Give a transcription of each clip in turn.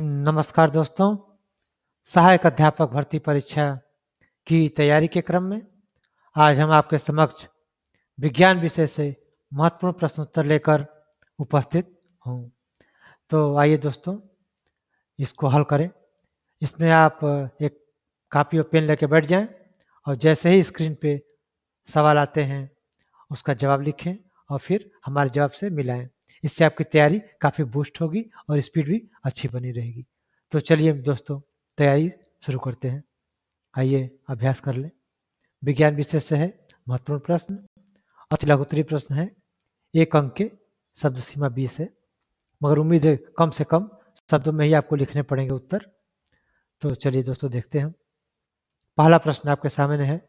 नमस्कार दोस्तों सहायक अध्यापक भर्ती परीक्षा की तैयारी के क्रम में आज हम आपके समक्ष विज्ञान विषय से महत्वपूर्ण प्रश्नोत्तर लेकर उपस्थित हूँ तो आइए दोस्तों इसको हल करें इसमें आप एक कापी और पेन लेके बैठ जाएं और जैसे ही स्क्रीन पे सवाल आते हैं उसका जवाब लिखें और फिर हमारे जवाब से मिलाएं इससे आपकी तैयारी काफ़ी बूस्ट होगी और स्पीड भी अच्छी बनी रहेगी तो चलिए दोस्तों तैयारी शुरू करते हैं आइए अभ्यास कर लें विज्ञान विषय से है महत्वपूर्ण प्रश्न अति लघुतरी प्रश्न है एक अंक के शब्द सीमा बीस है मगर उम्मीद है कम से कम शब्दों में ही आपको लिखने पड़ेंगे उत्तर तो चलिए दोस्तों देखते हैं पहला प्रश्न आपके सामने है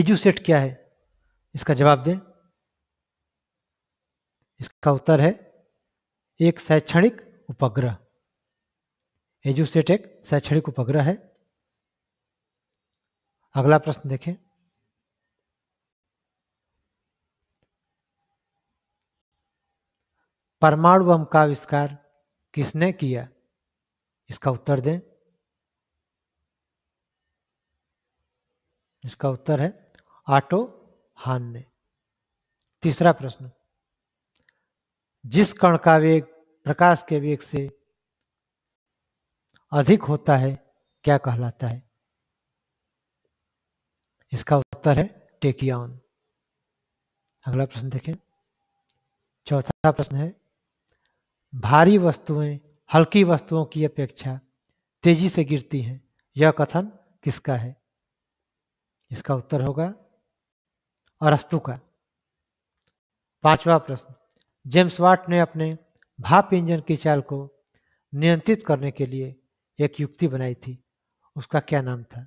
एजुसेट क्या है इसका जवाब दें इसका उत्तर है एक शैक्षणिक उपग्रह एजुसेट एक शैक्षणिक उपग्रह है अगला प्रश्न देखें परमाणु बम का आविष्कार किसने किया इसका उत्तर दें इसका उत्तर है ऑटो हान ने तीसरा प्रश्न जिस कण का वेग प्रकाश के वेग से अधिक होता है क्या कहलाता है इसका उत्तर है टेकियान अगला प्रश्न देखें चौथा प्रश्न है भारी वस्तुएं हल्की वस्तुओं की अपेक्षा तेजी से गिरती हैं यह कथन किसका है इसका उत्तर होगा अरस्तु का पांचवा प्रश्न जेम्स वाट ने अपने भाप इंजन की चाल को नियंत्रित करने के लिए एक युक्ति बनाई थी उसका क्या नाम था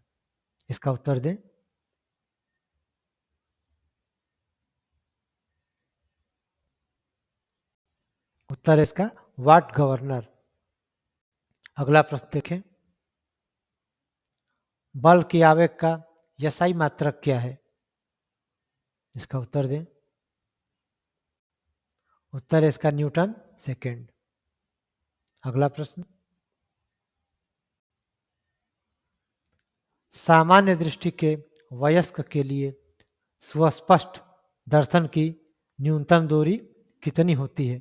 इसका उत्तर दें उत्तर इसका वाट गवर्नर अगला प्रश्न देखें बल की आवेग का यसाई मात्रक क्या है इसका उत्तर दें उत्तर है इसका न्यूटन सेकेंड अगला प्रश्न सामान्य दृष्टि के वयस्क के लिए स्वस्पष्ट दर्शन की न्यूनतम दूरी कितनी होती है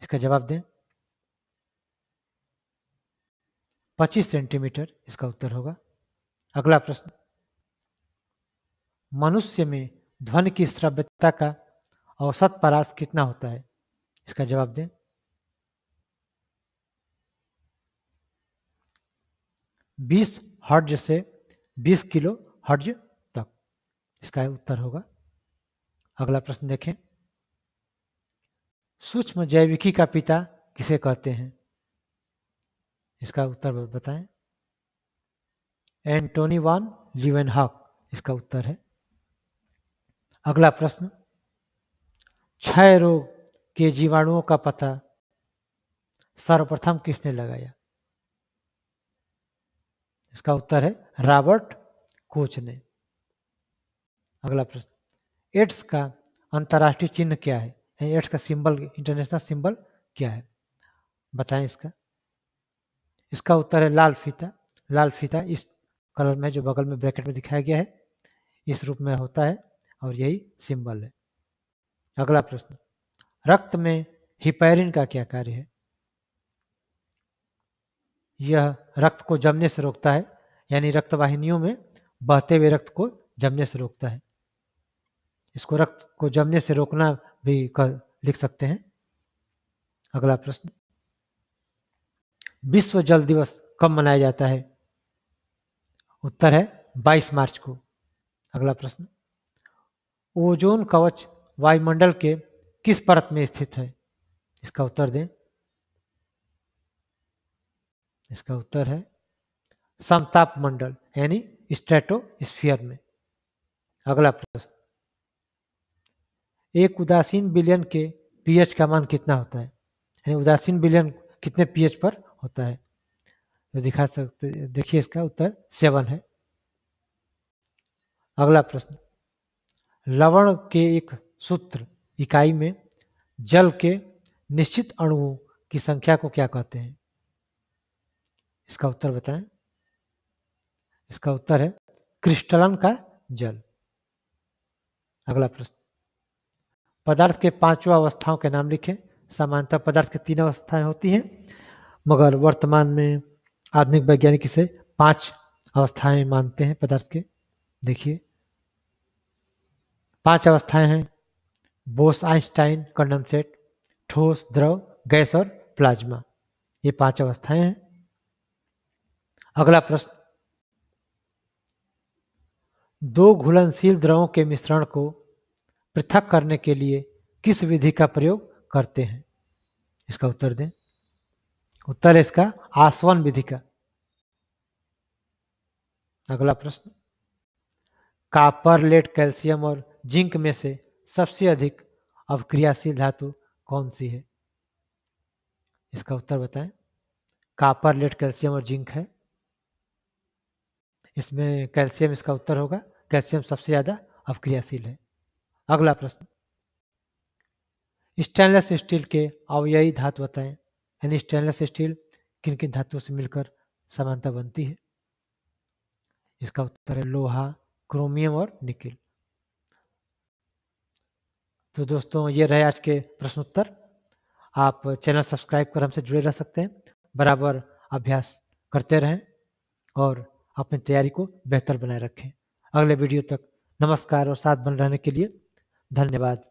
इसका जवाब दें 25 सेंटीमीटर इसका उत्तर होगा अगला प्रश्न मनुष्य में ध्वन की श्रव्यता का औसत परास कितना होता है इसका जवाब दें बीस हर्ज से बीस किलो हर्ज तक इसका उत्तर होगा अगला प्रश्न देखें सूक्ष्म जैविकी का पिता किसे कहते हैं इसका उत्तर बताएं एंटोनी वन लिवेन हक इसका उत्तर है अगला प्रश्न क्षय रोग के जीवाणुओं का पता सर्वप्रथम किसने लगाया इसका उत्तर है रॉबर्ट कोच ने अगला प्रश्न एड्स का अंतर्राष्ट्रीय चिन्ह क्या है एड्स का सिंबल इंटरनेशनल सिंबल क्या है बताएं इसका इसका उत्तर है लाल फीता लाल फीता इस कलर में जो बगल में ब्रैकेट में दिखाया गया है इस रूप में होता है और यही सिंबल है अगला प्रश्न रक्त में हिपैरिन का क्या कार्य है यह रक्त को जमने से रोकता है यानी रक्तवाहिनियों में बहते हुए रक्त को जमने से रोकता है इसको रक्त को जमने से रोकना भी लिख सकते हैं अगला प्रश्न विश्व जल दिवस कब मनाया जाता है उत्तर है 22 मार्च को अगला प्रश्न ओजोन कवच वायुमंडल के किस परत में स्थित है इसका उत्तर दें इसका उत्तर है समताप मंडल यानी स्ट्रेटोस्फीयर में अगला प्रश्न एक उदासीन बिलियन के पीएच का मान कितना होता है यानी उदासीन बिलियन कितने पीएच पर होता है तो दिखा सकते देखिए इसका उत्तर सेवन है अगला प्रश्न लवण के एक सूत्र इकाई में जल के निश्चित अणुओं की संख्या को क्या कहते हैं इसका उत्तर बताएं इसका उत्तर है क्रिस्टलन का जल अगला प्रश्न पदार्थ के पांचों अवस्थाओं के नाम लिखें सामान्यतः पदार्थ की तीन अवस्थाएं होती हैं मगर वर्तमान में आधुनिक वैज्ञानिक इसे पांच अवस्थाएं मानते हैं पदार्थ के देखिए पांच अवस्थाएं हैं बोस आइंस्टाइन कंडेंसेट ठोस द्रव गैस और प्लाज्मा ये पांच अवस्थाएं हैं अगला प्रश्न दो घुलनशील द्रवों के मिश्रण को पृथक करने के लिए किस विधि का प्रयोग करते हैं इसका उत्तर दें उत्तर है इसका आसवन विधि का अगला प्रश्न कापर लेट कैल्शियम और जिंक में से सबसे अधिक अब क्रियाशील धातु कौन सी है इसका उत्तर बताएं कापर लेट कैल्शियम और जिंक है इसमें कैल्शियम इसका उत्तर होगा कैल्शियम सबसे ज़्यादा अवक्रियाशील है अगला प्रश्न स्टेनलेस स्टील के अवययी धातु बताएं यानी स्टेनलेस स्टील किन किन धातुओं से मिलकर समानता बनती है इसका उत्तर है लोहा क्रोमियम और निकिल तो दोस्तों ये रहे आज के प्रश्नोत्तर आप चैनल सब्सक्राइब कर हमसे जुड़े रह सकते हैं बराबर अभ्यास करते रहें और अपनी तैयारी को बेहतर बनाए रखें अगले वीडियो तक नमस्कार और साथ बन रहने के लिए धन्यवाद